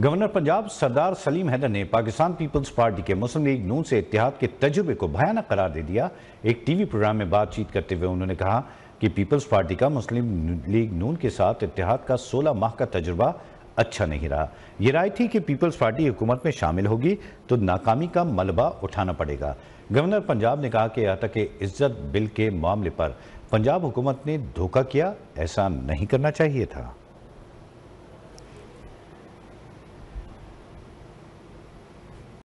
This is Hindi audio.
गवर्नर पंजाब सरदार सलीम हैदर ने पाकिस्तान पीपल्स पार्टी के मुस्लिम लीग नून से इतिहाद के तजुर्बे को भयानक करार दे दिया एक टीवी प्रोग्राम में बातचीत करते हुए उन्होंने कहा कि पीपल्स पार्टी का मुस्लिम लीग नून के साथ इतिहाद का सोलह माह का तजुर्बा अच्छा नहीं रहा यह राय थी कि पीपल्स पार्टी हुकूमत में शामिल होगी तो नाकामी का मलबा उठाना पड़ेगा गवर्नर पंजाब ने कहा कि अतक इज्जत बिल के मामले पर पंजाब हुकूमत ने धोखा किया ऐसा नहीं करना चाहिए था